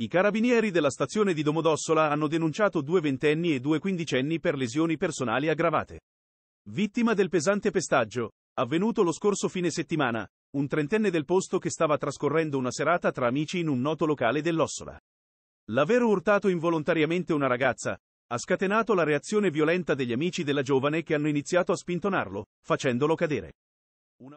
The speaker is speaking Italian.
I carabinieri della stazione di Domodossola hanno denunciato due ventenni e due quindicenni per lesioni personali aggravate. Vittima del pesante pestaggio, avvenuto lo scorso fine settimana, un trentenne del posto che stava trascorrendo una serata tra amici in un noto locale dell'Ossola. L'aver urtato involontariamente una ragazza, ha scatenato la reazione violenta degli amici della giovane che hanno iniziato a spintonarlo, facendolo cadere. Una...